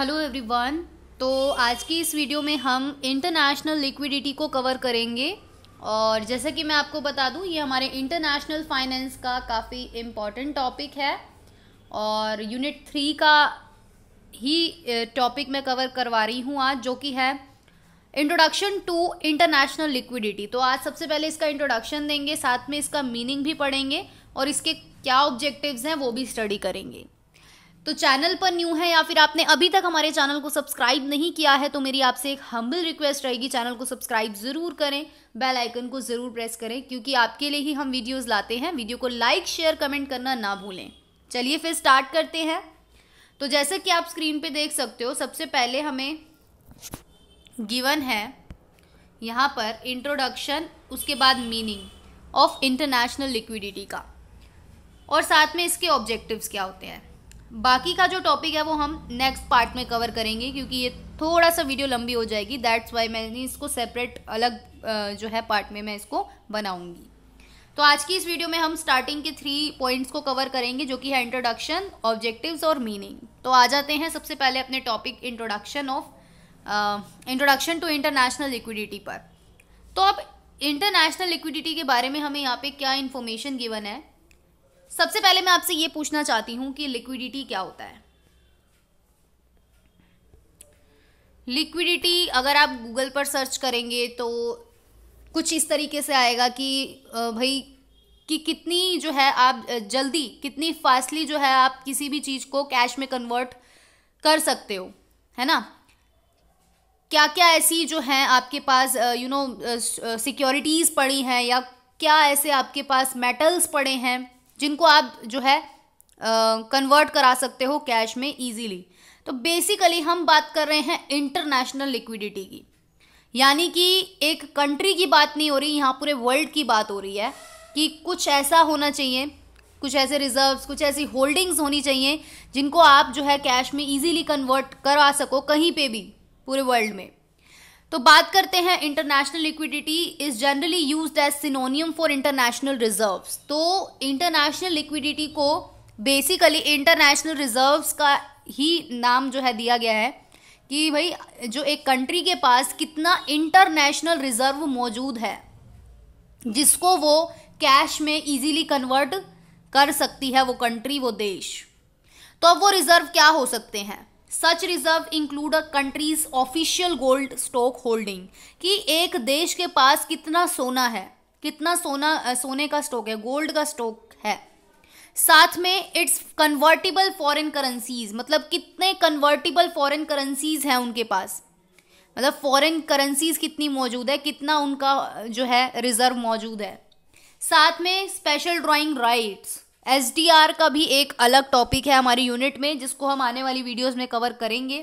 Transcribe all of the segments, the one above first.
hello everyone तो आज की इस वीडियो में हम इंटरनेशनल लिक्विडिटी को कवर करेंगे और जैसा कि मैं आपको बता दूं ये हमारे इंटरनेशनल फाइनेंस का काफ़ी इम्पॉर्टेंट टॉपिक है और यूनिट थ्री का ही टॉपिक मैं कवर करवा रही हूँ आज जो कि है इंट्रोडक्शन टू इंटरनेशनल लिक्विडिटी तो आज सबसे पहले इसका इंट्रोडक्शन देंगे साथ में इसका मीनिंग भी पढ़ेंगे और इसके क्या ऑब्जेक्टिव्स हैं वो भी स्टडी करेंगे तो चैनल पर न्यू है या फिर आपने अभी तक हमारे चैनल को सब्सक्राइब नहीं किया है तो मेरी आपसे एक हम्बल रिक्वेस्ट रहेगी चैनल को सब्सक्राइब ज़रूर करें बेल आइकन को ज़रूर प्रेस करें क्योंकि आपके लिए ही हम वीडियोस लाते हैं वीडियो को लाइक शेयर कमेंट करना ना भूलें चलिए फिर स्टार्ट करते हैं तो जैसे कि आप स्क्रीन पर देख सकते हो सबसे पहले हमें गिवन है यहाँ पर इंट्रोडक्शन उसके बाद मीनिंग ऑफ इंटरनेशनल लिक्विडिटी का और साथ में इसके ऑब्जेक्टिव्स क्या होते हैं बाकी का जो टॉपिक है वो हम नेक्स्ट पार्ट में कवर करेंगे क्योंकि ये थोड़ा सा वीडियो लंबी हो जाएगी दैट्स वाई मैंने इसको सेपरेट अलग जो है पार्ट में मैं इसको बनाऊंगी तो आज की इस वीडियो में हम स्टार्टिंग के थ्री पॉइंट्स को कवर करेंगे जो कि है इंट्रोडक्शन ऑब्जेक्टिव्स और मीनिंग तो आ जाते हैं सबसे पहले अपने topic introduction of introduction to international liquidity पर तो अब इंटरनेशनल लिक्विडिटी के बारे में हमें यहाँ पे क्या इन्फॉर्मेशन गिवन है सबसे पहले मैं आपसे ये पूछना चाहती हूँ कि लिक्विडिटी क्या होता है लिक्विडिटी अगर आप गूगल पर सर्च करेंगे तो कुछ इस तरीके से आएगा कि भाई कि कितनी जो है आप जल्दी कितनी फास्टली जो है आप किसी भी चीज़ को कैश में कन्वर्ट कर सकते हो है ना क्या क्या ऐसी जो हैं आपके पास यू नो सिक्योरिटीज़ पड़ी हैं या क्या ऐसे आपके पास मेटल्स पड़े हैं जिनको आप जो है कन्वर्ट करा सकते हो कैश में इजीली तो बेसिकली हम बात कर रहे हैं इंटरनेशनल लिक्विडिटी की यानी कि एक कंट्री की बात नहीं हो रही यहाँ पूरे वर्ल्ड की बात हो रही है कि कुछ ऐसा होना चाहिए कुछ ऐसे रिजर्व्स कुछ ऐसी होल्डिंग्स होनी चाहिए जिनको आप जो है कैश में इजीली कन्वर्ट करा सको कहीं पे भी पूरे वर्ल्ड में तो बात करते हैं international liquidity is generally use as synonym for international reserves तो इंटरनेशनल लिक्विडिटी को बेसिकली इंटरनेशनल रिजर्व्स का ही नाम जो है दिया गया है कि भाई जो एक कंट्री के पास कितना इंटरनेशनल रिजर्व मौजूद है जिसको वो कैश में इजीली कन्वर्ट कर सकती है वो कंट्री वो देश तो अब वो रिजर्व क्या हो सकते हैं such reserve include a countries official gold stock holding कि एक देश के पास कितना सोना है कितना सोना सोने का स्टॉक है गोल्ड का स्टॉक है साथ में इट्स कन्वर्टिबल फॉरेन करेंसीज मतलब कितने कन्वर्टिबल फॉरेन करेंसीज हैं उनके पास मतलब फॉरेन करेंसीज कितनी मौजूद है कितना उनका जो है रिजर्व मौजूद है साथ में स्पेशल ड्राइंग राइट्स एस का भी एक अलग टॉपिक है हमारी यूनिट में जिसको हम आने वाली वीडियोज़ में कवर करेंगे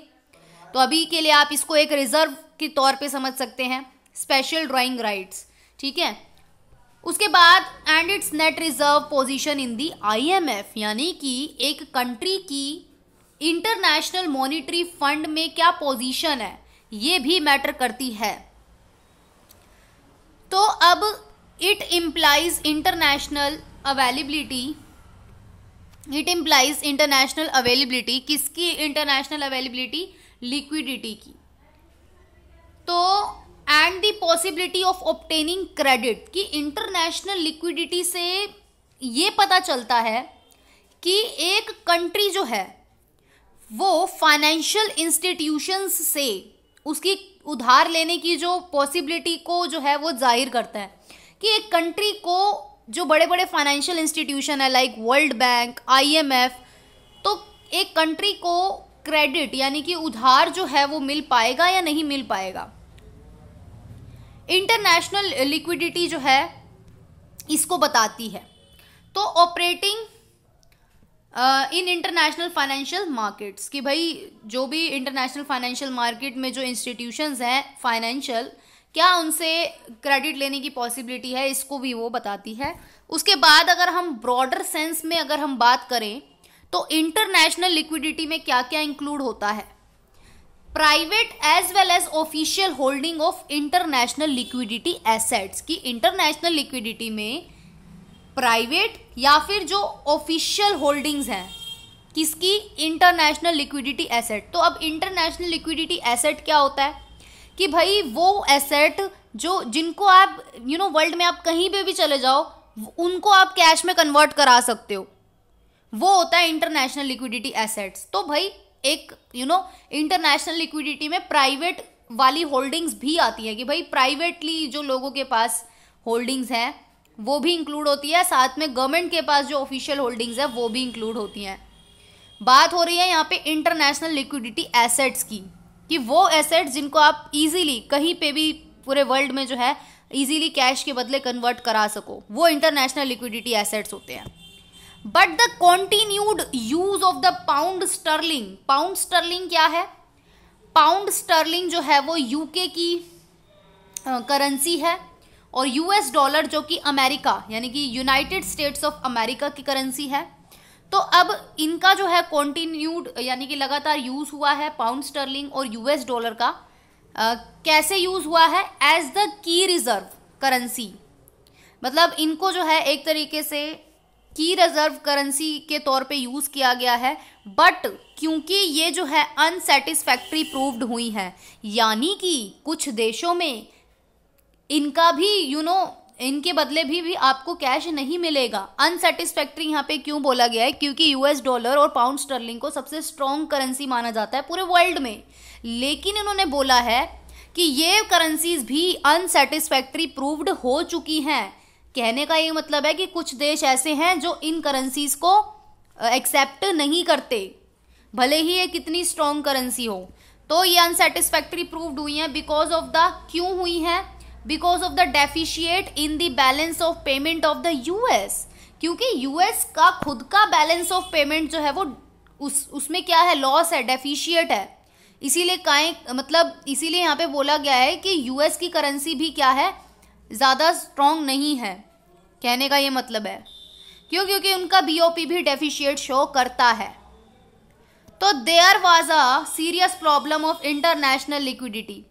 तो अभी के लिए आप इसको एक रिजर्व के तौर पे समझ सकते हैं स्पेशल ड्राइंग राइट्स ठीक है उसके बाद and its net reserve position in the IMF यानी कि एक कंट्री की इंटरनेशनल मॉनिटरी फंड में क्या पोजीशन है ये भी मैटर करती है तो अब it implies international availability it implies international availability किसकी इंटरनेशनल अवेलेबिलिटी लिक्विडिटी की तो and the possibility of obtaining credit कि इंटरनेशनल लिक्विडिटी से ये पता चलता है कि एक कंट्री जो है वो फाइनेंशियल इंस्टीट्यूशंस से उसकी उधार लेने की जो पॉसिबिलिटी को जो है वो जाहिर करता है कि एक कंट्री को जो बड़े बड़े फाइनेंशियल इंस्टीट्यूशन है लाइक वर्ल्ड बैंक आईएमएफ तो एक कंट्री को क्रेडिट यानी कि उधार जो है वो मिल पाएगा या नहीं मिल पाएगा इंटरनेशनल लिक्विडिटी जो है इसको बताती है तो operating in international financial markets कि भाई जो भी इंटरनेशनल फाइनेंशियल मार्केट में जो इंस्टीट्यूशंस हैं फाइनेंशियल क्या उनसे क्रेडिट लेने की पॉसिबिलिटी है इसको भी वो बताती है उसके बाद अगर हम ब्रॉडर सेंस में अगर हम बात करें तो इंटरनेशनल लिक्विडिटी में क्या क्या इंक्लूड होता है private as well as official holding of international liquidity assets की इंटरनेशनल लिक्विडिटी में प्राइवेट या फिर जो ऑफिशियल होल्डिंग्स हैं किसकी इंटरनेशनल लिक्विडिटी एसेट तो अब इंटरनेशनल लिक्विडिटी एसेट क्या होता है कि भाई वो एसेट जो जिनको आप यू नो वर्ल्ड में आप कहीं पे भी चले जाओ उनको आप कैश में कन्वर्ट करा सकते हो वो होता है इंटरनेशनल लिक्विडिटी एसेट्स तो भाई एक यू नो इंटरनेशनल लिक्विडिटी में प्राइवेट वाली होल्डिंग्स भी आती है कि भाई प्राइवेटली जो लोगों के पास होल्डिंग्स हैं वो भी इंक्लूड होती है साथ में गवर्नमेंट के पास जो ऑफिशियल होल्डिंग्स है वो भी इंक्लूड होती हैं बात हो रही है यहाँ पे इंटरनेशनल लिक्विडिटी एसेट्स की कि वो एसेट्स जिनको आप इजीली कहीं पे भी पूरे वर्ल्ड में जो है इजीली कैश के बदले कन्वर्ट करा सको वो इंटरनेशनल लिक्विडिटी एसेट्स होते हैं but the continued use of the pound sterling pound sterling क्या है पाउंड स्टर्लिंग जो है वो यूके की करेंसी है और यूएस डॉलर जो कि अमेरिका यानी कि यूनाइटेड स्टेट्स ऑफ अमेरिका की करेंसी है तो अब इनका जो है कॉन्टिन्यूड यानी कि लगातार यूज हुआ है पाउंड स्टर्लिंग और यूएस डॉलर का आ, कैसे यूज हुआ है as the key reserve currency मतलब इनको जो है एक तरीके से की रिजर्व करेंसी के तौर पे यूज़ किया गया है बट क्योंकि ये जो है अनसेटिस्फैक्ट्री प्रूव्ड हुई है यानी कि कुछ देशों में इनका भी यू you नो know, इनके बदले भी भी आपको कैश नहीं मिलेगा अनसेटिस्फैक्ट्री यहाँ पे क्यों बोला गया है क्योंकि यूएस डॉलर और पाउंड स्टर्लिंग को सबसे स्ट्रॉन्ग करेंसी माना जाता है पूरे वर्ल्ड में लेकिन इन्होंने बोला है कि ये करेंसीज भी अनसेटिस्फैक्ट्री प्रूव्ड हो चुकी हैं कहने का ये मतलब है कि कुछ देश ऐसे हैं जो इन करेंसीज को एक्सेप्ट नहीं करते भले ही ये कितनी स्ट्रॉन्ग करेंसी हो तो ये अनसेटिस्फैक्ट्री प्रूव्ड हुई हैं बिकॉज ऑफ द क्यों हुई हैं because of the deficit in the balance of payment of the US क्योंकि यूएस का खुद का बैलेंस ऑफ पेमेंट जो है वो उस उसमें क्या है लॉस है डेफिशिएट है इसीलिए काय मतलब इसीलिए यहाँ पे बोला गया है कि यूएस की करेंसी भी क्या है ज़्यादा स्ट्रॉन्ग नहीं है कहने का ये मतलब है क्यों क्योंकि उनका बीओपी भी डेफिशिएट शो करता है तो there was a serious problem of international liquidity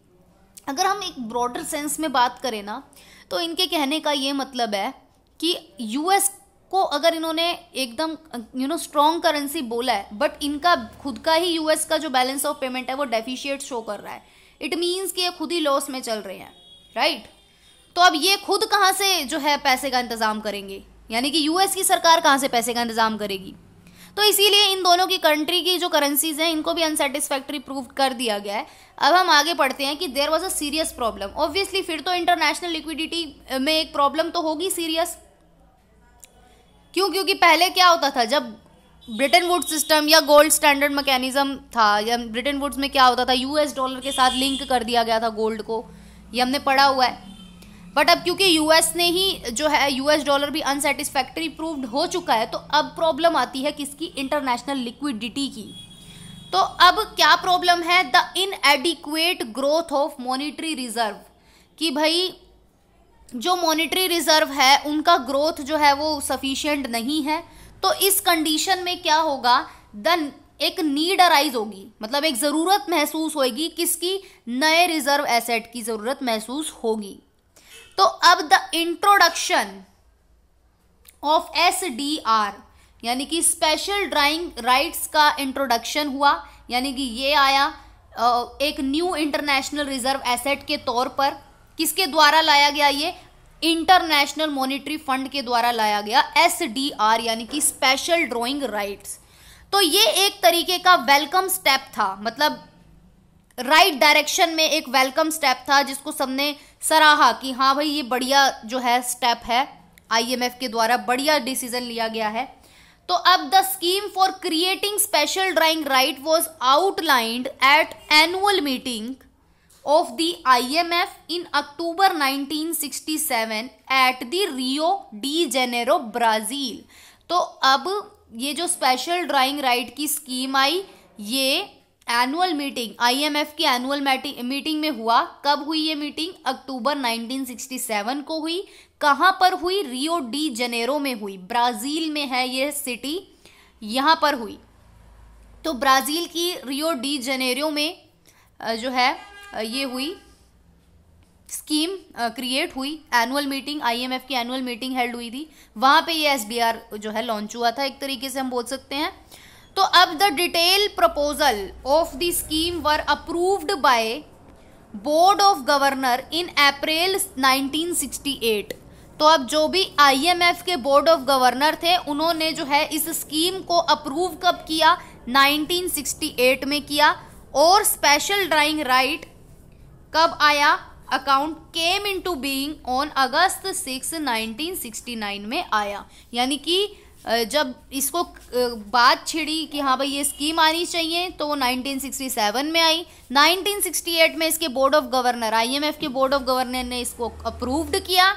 अगर हम एक ब्रॉडर सेंस में बात करें ना तो इनके कहने का ये मतलब है कि यूएस को अगर इन्होंने एकदम यू नो स्ट्रॉन्ग करेंसी बोला है बट इनका खुद का ही यूएस का जो बैलेंस ऑफ पेमेंट है वो डेफिशिएट शो कर रहा है इट मीन्स कि ये खुद ही लॉस में चल रहे हैं राइट तो अब ये खुद कहाँ से जो है पैसे का इंतज़ाम करेंगे यानी कि यूएस की सरकार कहाँ से पैसे का इंतज़ाम करेगी तो इसीलिए इन दोनों की कंट्री की जो करेंसीज हैं इनको भी अनसेटिस्फैक्ट्री प्रूव कर दिया गया है अब हम आगे पढ़ते हैं कि there was a serious problem obviously फिर तो इंटरनेशनल लिक्विडिटी में एक प्रॉब्लम तो होगी सीरियस क्यों क्योंकि पहले क्या होता था जब ब्रिटेन वुड सिस्टम या गोल्ड स्टैंडर्ड मैकेनिज्म था या ब्रिटेन वुड्स में क्या होता था यूएस डॉलर के साथ लिंक कर दिया गया था गोल्ड को ये हमने पढ़ा हुआ है बट अब क्योंकि यूएस ने ही जो है यूएस डॉलर भी अनसेटिस्फैक्ट्री प्रूव्ड हो चुका है तो अब प्रॉब्लम आती है किसकी इंटरनेशनल लिक्विडिटी की तो अब क्या प्रॉब्लम है the inadequate growth of monetary reserve कि भाई जो मॉनिटरी रिजर्व है उनका ग्रोथ जो है वो सफिशियंट नहीं है तो इस कंडीशन में क्या होगा द एक नीड अराइज होगी मतलब एक ज़रूरत महसूस होगी किसकी नए रिजर्व एसेट की ज़रूरत महसूस होगी तो अब the introduction of S D R यानी कि स्पेशल ड्राइंग राइट्स का इंट्रोडक्शन हुआ यानी कि ये आया एक न्यू इंटरनेशनल रिजर्व एसेट के तौर पर किसके द्वारा लाया गया ये इंटरनेशनल मॉनिटरी फंड के द्वारा लाया गया एस डी आर यानी कि स्पेशल ड्राइंग राइट्स तो ये एक तरीके का वेलकम स्टेप था मतलब राइट right डायरेक्शन में एक वेलकम स्टेप था जिसको सबने सराहा कि हाँ भाई ये बढ़िया जो है स्टेप है आईएमएफ के द्वारा बढ़िया डिसीजन लिया गया है तो अब the scheme for creating special drawing right was outlined at annual meeting of the IMF in October 1967 at the Rio de Janeiro Brazil तो अब ये जो स्पेशल ड्राइंग राइट की स्कीम आई ये एनुअल मीटिंग आईएमएफ की एनुअल मीटिंग में हुआ कब हुई ये मीटिंग अक्टूबर 1967 को हुई कहां पर हुई रियो डी जनेरो में हुई ब्राज़ील में है ये सिटी यहां पर हुई तो ब्राज़ील की रियो डी जनेरो में जो है ये हुई स्कीम क्रिएट हुई एनुअल मीटिंग आईएमएफ की एनुअल मीटिंग हेल्ड हुई थी वहां पे ये एसबीआर जो है लॉन्च हुआ था एक तरीके से हम बोल सकते हैं तो अब the detail proposal of the scheme were approved by board of governor in April 1968 तो अब जो भी आईएमएफ के बोर्ड ऑफ गवर्नर थे उन्होंने जो है इस स्कीम को अप्रूव कब किया 1968 में किया और स्पेशल ड्राइंग राइट कब आया account came into being being on अगस्त 6 1969 में आया यानी कि जब इसको बात छिड़ी कि हाँ भाई ये स्कीम आनी चाहिए तो वो 1967 में आई 1968 में इसके बोर्ड ऑफ गवर्नर आईएमएफ के बोर्ड ऑफ गवर्नर ने इसको अप्रूव्ड किया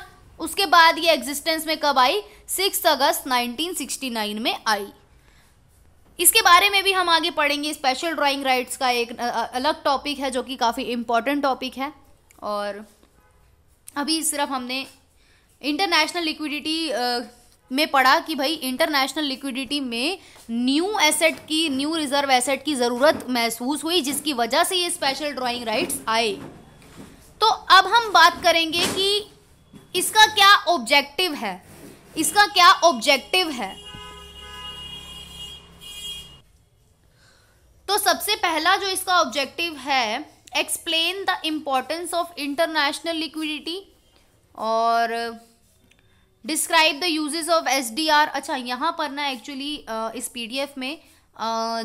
उसके बाद ये एग्जिस्टेंस में कब आई 6 अगस्त 1969 में आई इसके बारे में भी हम आगे पढ़ेंगे स्पेशल ड्राइंग राइट्स का एक अलग टॉपिक है जो कि काफ़ी इम्पॉर्टेंट टॉपिक है और अभी सिर्फ हमने इंटरनेशनल लिक्विडिटी में पड़ा कि भाई इंटरनेशनल लिक्विडिटी में न्यू एसेट की न्यू रिजर्व एसेट की ज़रूरत महसूस हुई जिसकी वजह से ये स्पेशल ड्राइंग राइट्स आए तो अब हम बात करेंगे कि इसका क्या ऑब्जेक्टिव है इसका क्या ऑब्जेक्टिव है तो सबसे पहला जो इसका ऑब्जेक्टिव है explain the importance of international liquidity और describe the usages of S D R अच्छा यहाँ पर ना एक्चुअली इस पी डी एफ में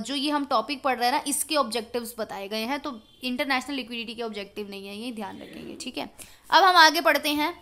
जो ये हम टॉपिक पढ़ रहे हैं ना इसके ऑब्जेक्टिव्स बताए गए हैं तो इंटरनेशनल लिक्विडिटी के ऑब्जेक्टिव नहीं है ये ध्यान रखेंगे ठीक है अब हम आगे पढ़ते हैं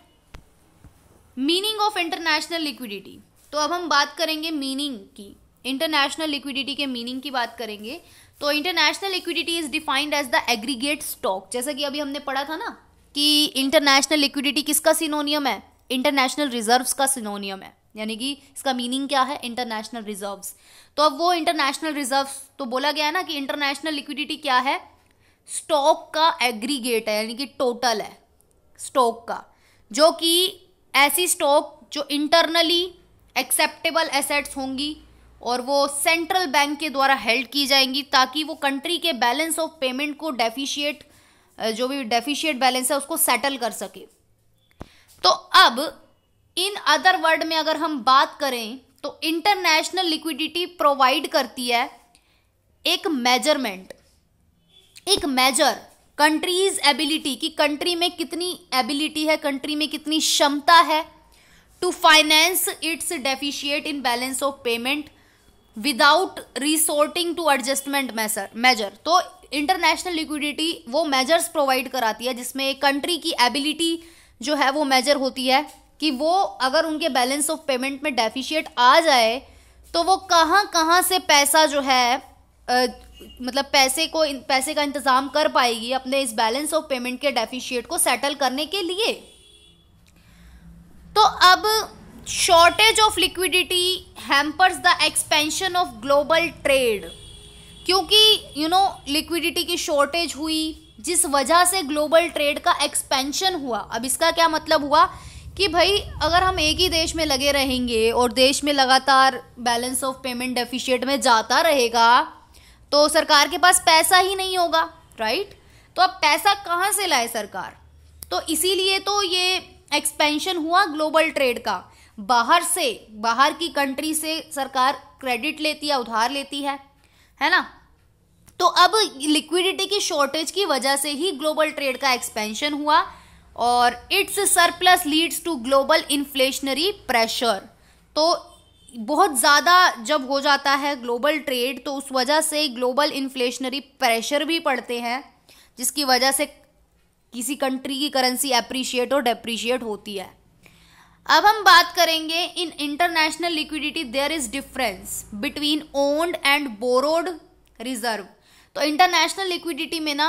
मीनिंग ऑफ इंटरनेशनल लिक्विडिटी तो अब हम बात करेंगे मीनिंग की इंटरनेशनल लिक्विडिटी के मीनिंग की बात करेंगे तो international liquidity is defined as the aggregate stock जैसा कि अभी हमने पढ़ा था ना कि इंटरनेशनल लिक्विडिटी किसका सिनोनियम है इंटरनेशनल रिजर्व्स का सिनोनियम है यानी कि इसका मीनिंग क्या है इंटरनेशनल रिजर्व्स तो अब वो इंटरनेशनल रिजर्व्स तो बोला गया है ना कि इंटरनेशनल लिक्विडिटी क्या है स्टॉक का एग्रीगेट है यानी कि टोटल है स्टॉक का जो कि ऐसी स्टॉक जो इंटरनली एक्सेप्टेबल एसेट्स होंगी और वो सेंट्रल बैंक के द्वारा हेल्ड की जाएंगी ताकि वो कंट्री के बैलेंस ऑफ पेमेंट को डेफिशिएट जो भी डेफिशिएट बैलेंस है उसको सेटल कर सके तो अब इन अदर वर्ड में अगर हम बात करें तो इंटरनेशनल लिक्विडिटी प्रोवाइड करती है एक मेजरमेंट एक मेजर कंट्रीज एबिलिटी कि कंट्री में कितनी एबिलिटी है कंट्री में कितनी क्षमता है to finance its deficit in balance of payment without resorting to adjustment measure तो इंटरनेशनल लिक्विडिटी वो मेजर्स प्रोवाइड कराती है जिसमें कंट्री की एबिलिटी जो है वो मेजर होती है कि वो अगर उनके बैलेंस ऑफ पेमेंट में डेफिशिएट आ जाए तो वो कहाँ कहाँ से पैसा जो है आ, मतलब पैसे को पैसे का इंतज़ाम कर पाएगी अपने इस बैलेंस ऑफ पेमेंट के डेफिशिएट को सेटल करने के लिए तो अब shortage of liquidity hampers the expansion of global trade क्योंकि यू नो लिक्विडिटी की शॉर्टेज हुई जिस वजह से ग्लोबल ट्रेड का एक्सपेंशन हुआ अब इसका क्या मतलब हुआ कि भाई अगर हम एक ही देश में लगे रहेंगे और देश में लगातार बैलेंस ऑफ पेमेंट डेफिशिएट में जाता रहेगा तो सरकार के पास पैसा ही नहीं होगा राइट तो अब पैसा कहाँ से लाए सरकार तो इसीलिए तो ये एक्सपेंशन हुआ ग्लोबल ट्रेड का बाहर से बाहर की कंट्री से सरकार क्रेडिट लेती है उधार लेती है है ना तो अब लिक्विडिटी की शॉर्टेज की वजह से ही ग्लोबल ट्रेड का एक्सपेंशन हुआ और its surplus leads to global inflationary pressure तो बहुत ज़्यादा जब हो जाता है ग्लोबल ट्रेड तो उस वजह से ग्लोबल इन्फ्लेशनरी प्रेशर भी पड़ते हैं जिसकी वजह से किसी कंट्री की करेंसी अप्रिशिएट और डेप्रिशिएट होती है अब हम बात करेंगे इन international liquidity there is difference between owned and borrowed reserve तो इंटरनेशनल लिक्विडिटी में ना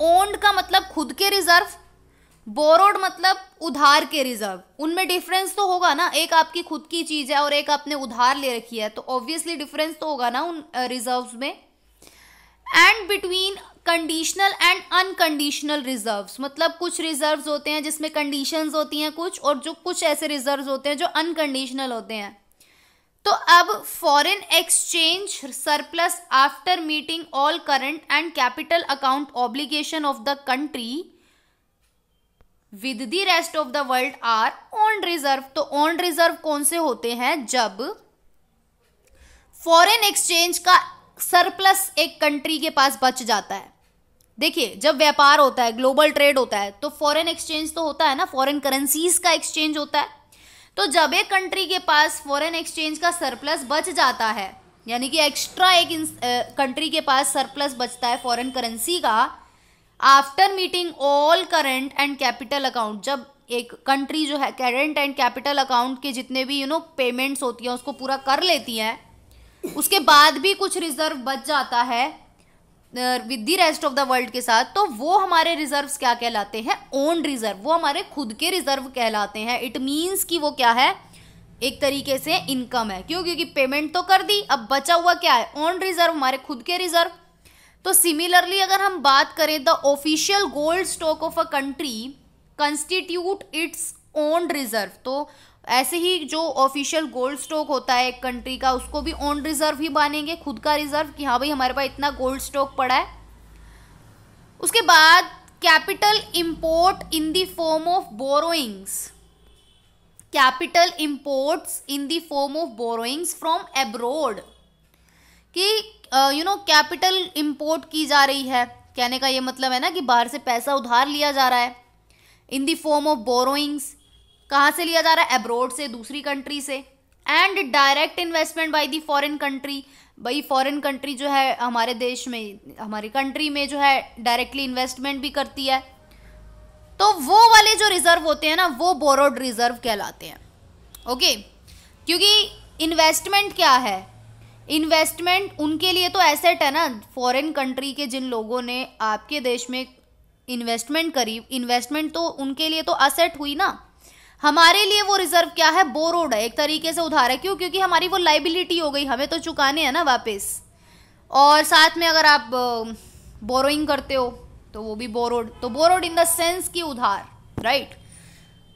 ओन्ड का मतलब खुद के रिजर्व बोरोड मतलब उधार के रिजर्व उनमें डिफरेंस तो होगा ना एक आपकी खुद की चीज़ है और एक आपने उधार ले रखी है तो ऑब्वियसली डिफरेंस तो होगा ना उन रिजर्व्स में and between conditional and unconditional reserves मतलब कुछ रिजर्व होते हैं जिसमें कंडीशन होती हैं कुछ और जो कुछ ऐसे रिजर्व होते हैं जो अनकंडीशनल होते हैं तो अब foreign exchange surplus after meeting all current and capital account obligation of the country with the rest of the world are own reserve तो ओन रिजर्व कौन से होते हैं जब फॉरेन एक्सचेंज का सरप्लस एक कंट्री के पास बच जाता है देखिए जब व्यापार होता है ग्लोबल ट्रेड होता है तो फॉरेन एक्सचेंज तो होता है ना फॉरेन करेंसीज का एक्सचेंज होता है तो जब एक कंट्री के पास फॉरेन एक्सचेंज का सरप्लस बच जाता है यानी कि एक्स्ट्रा एक कंट्री के पास सरप्लस बचता है फॉरेन करेंसी का after meeting all current and capital account जब एक कंट्री जो है करंट एंड कैपिटल अकाउंट के जितने भी यू नो पेमेंट्स होती हैं उसको पूरा कर लेती हैं उसके बाद भी कुछ रिजर्व बच जाता है with the rest of the world के साथ तो वो हमारे रिजर्व्स क्या कहलाते हैं ओन रिजर्व वो हमारे खुद के रिजर्व कहलाते हैं इट मीन्स कि वो क्या है एक तरीके से इनकम है क्यों क्योंकि पेमेंट तो कर दी अब बचा हुआ क्या है ओन रिजर्व हमारे खुद के रिजर्व तो सिमिलरली अगर हम बात करें the official gold stock of a country constitute its own reserve तो ऐसे ही जो ऑफिशियल गोल्ड स्टॉक होता है एक कंट्री का उसको भी ऑन रिजर्व ही मानेंगे खुद का रिजर्व कि हाँ भाई हमारे पास इतना गोल्ड स्टॉक पड़ा है उसके बाद capital import in the form of borrowings capital imports in the form of borrowings from abroad कि यू नो कैपिटल इम्पोर्ट की जा रही है कहने का ये मतलब है ना कि बाहर से पैसा उधार लिया जा रहा है in the form of borrowings कहाँ से लिया जा रहा है एब्रोड से दूसरी कंट्री से and direct investment by the foreign country भाई फॉरेन कंट्री जो है हमारे देश में हमारी कंट्री में जो है डायरेक्टली इन्वेस्टमेंट भी करती है तो वो वाले जो रिजर्व होते हैं ना वो बोरोड रिजर्व कहलाते हैं ओके क्योंकि इन्वेस्टमेंट क्या है इन्वेस्टमेंट उनके लिए तो एसेट है ना फॉरेन कंट्री के जिन लोगों ने आपके देश में इन्वेस्टमेंट करी इन्वेस्टमेंट तो उनके लिए तो असेट हुई ना हमारे लिए वो रिजर्व क्या है बोरोड है एक तरीके से उधार है क्यों क्योंकि हमारी वो लाइबिलिटी हो गई हमें तो चुकाने हैं ना वापस और साथ में अगर आप बोरोइंग करते हो तो वो भी बोरोड तो बोरोड इन द सेंस की उधार राइट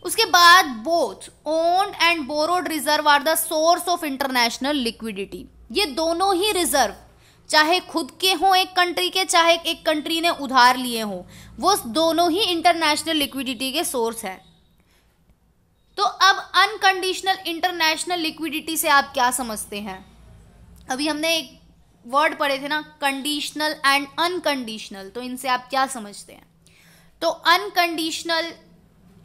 उसके बाद both own and borrowed reserve are the source of international liquidity ये दोनों ही रिजर्व चाहे खुद के हों एक कंट्री के चाहे एक कंट्री ने उधार लिए हों वो दोनों ही इंटरनेशनल लिक्विडिटी के सोर्स हैं तो अब अनकंडीशनल इंटरनेशनल लिक्विडिटी से आप क्या समझते हैं अभी हमने एक वर्ड पढ़े थे ना कंडीशनल एंड अनकंडीशनल तो इनसे आप क्या समझते हैं तो unconditional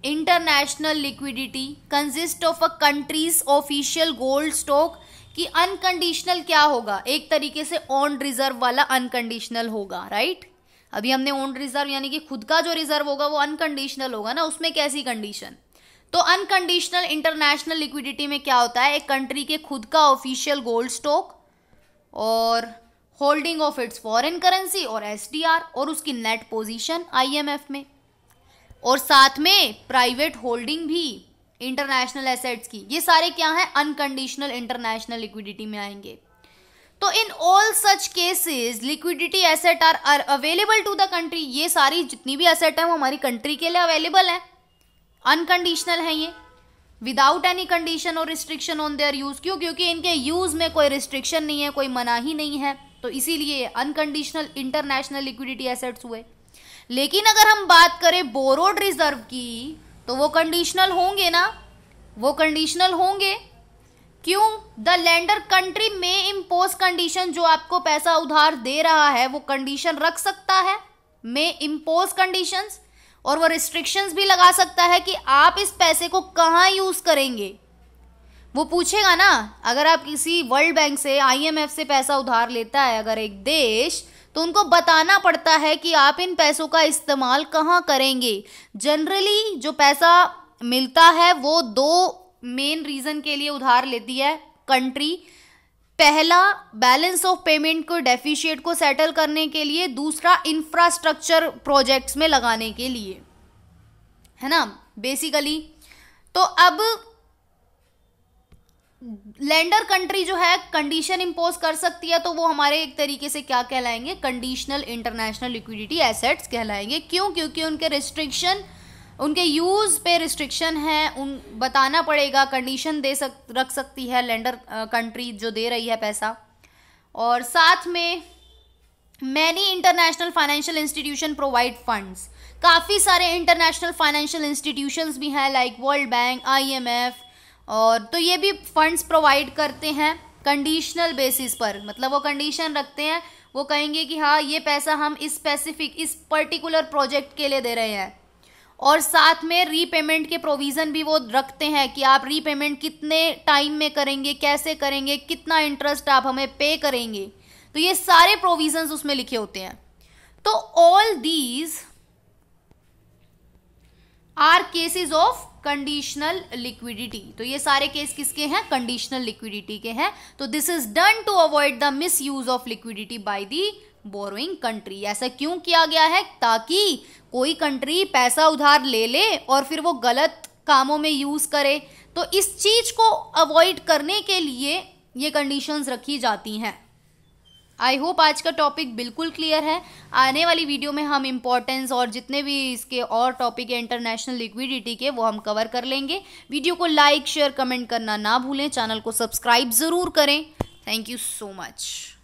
international liquidity consist of a countries official gold stock कि अनकंडीशनल क्या होगा एक तरीके से ऑन रिजर्व वाला अनकंडीशनल होगा राइट अभी हमने ऑन रिजर्व यानी कि खुद का जो रिजर्व होगा वो अनकंडीशनल होगा ना उसमें कैसी कंडीशन तो अनकंडीशनल इंटरनेशनल लिक्विडिटी में क्या होता है एक कंट्री के खुद का ऑफिशियल गोल्ड स्टॉक और holding of its foreign currency और एसडीआर और उसकी नेट पोजीशन आईएमएफ में और साथ में प्राइवेट होल्डिंग भी इंटरनेशनल एसेट्स की ये सारे क्या हैं अनकंडीशनल इंटरनेशनल लिक्विडिटी में आएंगे तो in all such cases liquidity asset are are available to the country ये सारी जितनी भी एसेट है वो हमारी कंट्री के लिए अवेलेबल है अनकंडीशनल है ये विदाउट एनी कंडीशन और रिस्ट्रिक्शन ऑन देयर यूज़ क्यों क्योंकि इनके यूज़ में कोई रिस्ट्रिक्शन नहीं है कोई मनाही नहीं है तो इसीलिए अनकंडीशनल इंटरनेशनल लिक्विडिटी एसेट्स हुए लेकिन अगर हम बात करें बोरोड रिजर्व की तो वो कंडीशनल होंगे ना वो कंडीशनल होंगे क्यों द लैंडर कंट्री में इम्पोज कंडीशन जो आपको पैसा उधार दे रहा है वो कंडीशन रख सकता है में इम्पोज कंडीशंस और वो रिस्ट्रिक्शंस भी लगा सकता है कि आप इस पैसे को कहाँ यूज़ करेंगे वो पूछेगा ना अगर आप किसी वर्ल्ड बैंक से आईएमएफ से पैसा उधार लेता है अगर एक देश तो उनको बताना पड़ता है कि आप इन पैसों का इस्तेमाल कहाँ करेंगे जनरली जो पैसा मिलता है वो दो मेन रीज़न के लिए उधार लेती है कंट्री पहला बैलेंस ऑफ पेमेंट को डेफिशिएट को सेटल करने के लिए दूसरा इंफ्रास्ट्रक्चर प्रोजेक्ट्स में लगाने के लिए है ना बेसिकली तो अब लैंडर कंट्री जो है कंडीशन इम्पोज कर सकती है तो वो हमारे एक तरीके से क्या कहलाएंगे कंडीशनल इंटरनेशनल लिक्विडिटी एसेट्स कहलाएंगे क्यों क्योंकि उनके रिस्ट्रिक्शन उनके यूज़ पे रिस्ट्रिक्शन है उन बताना पड़ेगा कंडीशन दे सक रख सकती है लेंडर कंट्री जो दे रही है पैसा और साथ में many international financial institution provide funds काफ़ी सारे इंटरनेशनल फाइनेंशियल इंस्टीट्यूशंस भी हैं लाइक वर्ल्ड बैंक आईएमएफ और तो ये भी फंड्स प्रोवाइड करते हैं कंडीशनल बेसिस पर मतलब वो कंडीशन रखते हैं वो कहेंगे कि हाँ ये पैसा हम इस स्पेसिफिक इस पर्टिकुलर प्रोजेक्ट के लिए दे रहे हैं और साथ में रीपेमेंट के प्रोविज़न भी वो रखते हैं कि आप रीपेमेंट कितने टाइम में करेंगे कैसे करेंगे कितना इंटरेस्ट आप हमें पे करेंगे तो ये सारे प्रोविजंस उसमें लिखे होते हैं तो all these are cases of conditional liquidity तो ये सारे केस किसके हैं कंडीशनल लिक्विडिटी के हैं तो this is done to avoid the misuse of liquidity by the borrowing country ऐसा क्यों किया गया है ताकि कोई कंट्री पैसा उधार ले ले और फिर वो गलत कामों में यूज़ करे तो इस चीज़ को अवॉइड करने के लिए ये कंडीशंस रखी जाती हैं आई होप आज का टॉपिक बिल्कुल क्लियर है आने वाली वीडियो में हम इम्पोर्टेंस और जितने भी इसके और टॉपिक है इंटरनेशनल लिक्विडिटी के वो हम कवर कर लेंगे वीडियो को लाइक शेयर कमेंट करना ना भूलें चैनल को सब्सक्राइब ज़रूर करें थैंक यू सो मच